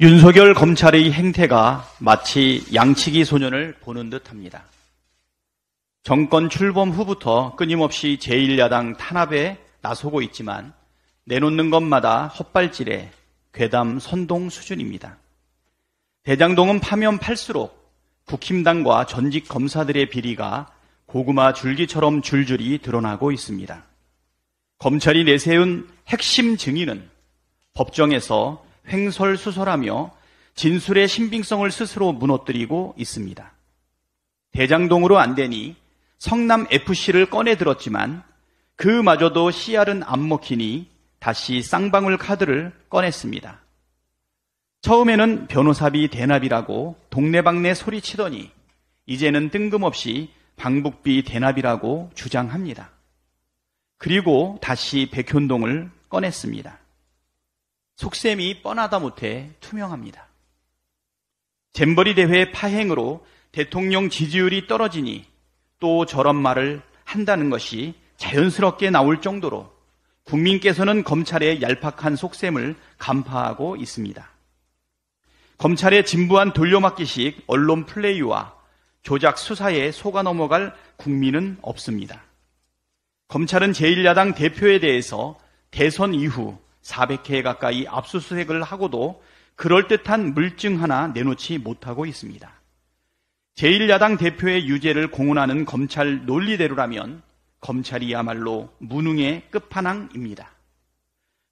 윤석열 검찰의 행태가 마치 양치기 소년을 보는 듯 합니다. 정권 출범 후부터 끊임없이 제1야당 탄압에 나서고 있지만 내놓는 것마다 헛발질에 괴담 선동 수준입니다. 대장동은 파면 팔수록 국힘당과 전직 검사들의 비리가 고구마 줄기처럼 줄줄이 드러나고 있습니다. 검찰이 내세운 핵심 증인은 법정에서 횡설수설하며 진술의 신빙성을 스스로 무너뜨리고 있습니다. 대장동으로 안 되니 성남 FC를 꺼내 들었지만 그마저도 CR은 안 먹히니 다시 쌍방울 카드를 꺼냈습니다. 처음에는 변호사비 대납이라고 동네방네 소리치더니 이제는 뜬금없이 방북비 대납이라고 주장합니다. 그리고 다시 백현동을 꺼냈습니다. 속셈이 뻔하다 못해 투명합니다. 잼버리 대회 파행으로 대통령 지지율이 떨어지니 또 저런 말을 한다는 것이 자연스럽게 나올 정도로 국민께서는 검찰의 얄팍한 속셈을 간파하고 있습니다. 검찰의 진부한 돌려막기식 언론 플레이와 조작 수사에 속아 넘어갈 국민은 없습니다. 검찰은 제1야당 대표에 대해서 대선 이후 400회 에 가까이 압수수색을 하고도 그럴듯한 물증 하나 내놓지 못하고 있습니다. 제1야당 대표의 유죄를 공언하는 검찰 논리대로라면 검찰이야말로 무능의 끝판왕입니다.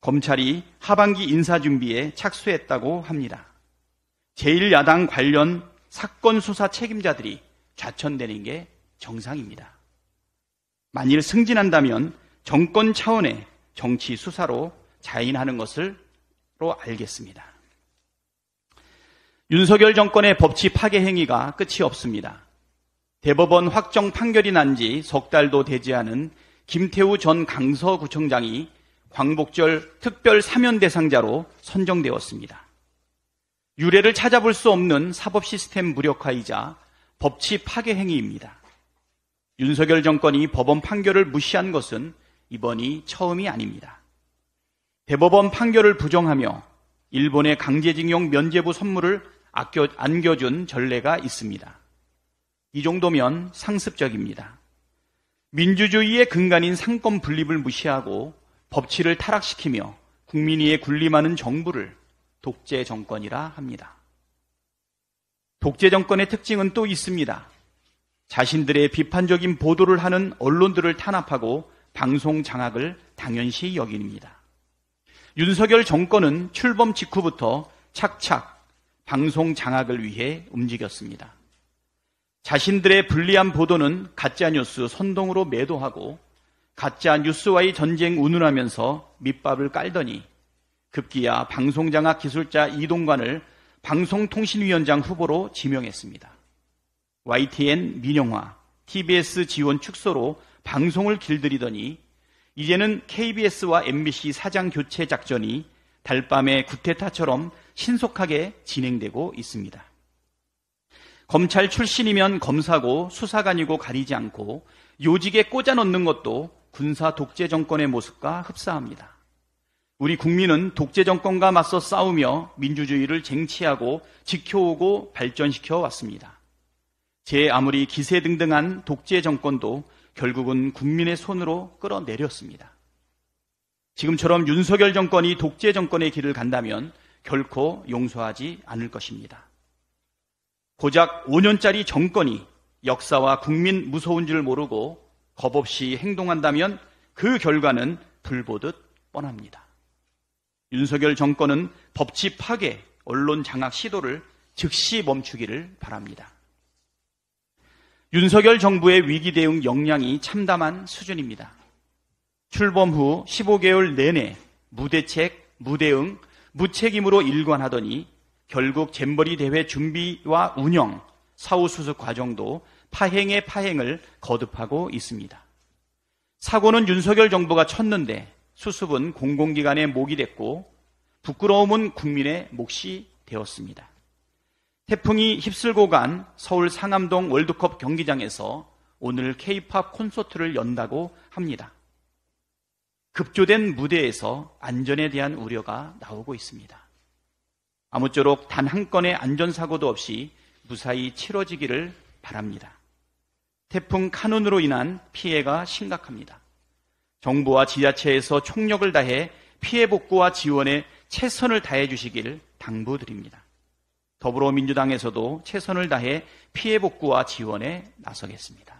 검찰이 하반기 인사준비에 착수했다고 합니다. 제1야당 관련 사건 수사 책임자들이 좌천되는 게 정상입니다. 만일 승진한다면 정권 차원의 정치 수사로 자인하는 것을로 알겠습니다. 윤석열 정권의 법치 파괴 행위가 끝이 없습니다. 대법원 확정 판결이 난 지 석 달도 되지 않은 김태우 전 강서구청장이 광복절 특별 사면 대상자로 선정되었습니다. 유례를 찾아볼 수 없는 사법 시스템 무력화이자 법치 파괴 행위입니다. 윤석열 정권이 법원 판결을 무시한 것은 이번이 처음이 아닙니다. 대법원 판결을 부정하며 일본의 강제징용 면제부 선물을 아껴, 안겨준 전례가 있습니다. 이 정도면 상습적입니다. 민주주의의 근간인 상권 분립을 무시하고 법치를 타락시키며 국민위에 군림하는 정부를 독재 정권이라 합니다. 독재 정권의 특징은 또 있습니다. 자신들의 비판적인 보도를 하는 언론들을 탄압하고 방송 장악을 당연시 여깁니다. 윤석열 정권은 출범 직후부터 착착 방송 장악을 위해 움직였습니다. 자신들의 불리한 보도는 가짜뉴스 선동으로 매도하고 가짜뉴스와의 전쟁 운운하면서 밑밥을 깔더니 급기야 방송장악 기술자 이동관을 방송통신위원장 후보로 지명했습니다. YTN 민영화, TBS 지원 축소로 방송을 길들이더니 이제는 KBS와 MBC 사장 교체 작전이 달밤의 구테타처럼 신속하게 진행되고 있습니다. 검찰 출신이면 검사고 수사관이고 가리지 않고 요직에 꽂아놓는 것도 군사 독재 정권의 모습과 흡사합니다. 우리 국민은 독재 정권과 맞서 싸우며 민주주의를 쟁취하고 지켜오고 발전시켜 왔습니다. 제 아무리 기세등등한 독재 정권도 결국은 국민의 손으로 끌어내렸습니다. 지금처럼 윤석열 정권이 독재 정권의 길을 간다면 결코 용서하지 않을 것입니다. 고작 5년짜리 정권이 역사와 국민 무서운 줄 모르고 겁없이 행동한다면 그 결과는 불보듯 뻔합니다. 윤석열 정권은 법치 파괴, 언론 장악 시도를 즉시 멈추기를 바랍니다. 윤석열 정부의 위기 대응 역량이 참담한 수준입니다. 출범 후 15개월 내내 무대책, 무대응, 무책임으로 일관하더니 결국 잼버리 대회 준비와 운영, 사후 수습 과정도 파행의 파행을 거듭하고 있습니다. 사고는 윤석열 정부가 쳤는데 수습은 공공기관의 목이 됐고 부끄러움은 국민의 몫이 되었습니다. 태풍이 휩쓸고 간 서울 상암동 월드컵 경기장에서 오늘 케이팝 콘서트를 연다고 합니다. 급조된 무대에서 안전에 대한 우려가 나오고 있습니다. 아무쪼록 단 한 건의 안전사고도 없이 무사히 치러지기를 바랍니다. 태풍 카눈으로 인한 피해가 심각합니다. 정부와 지자체에서 총력을 다해 피해 복구와 지원에 최선을 다해 주시길 당부드립니다. 더불어민주당에서도 최선을 다해 피해 복구와 지원에 나서겠습니다.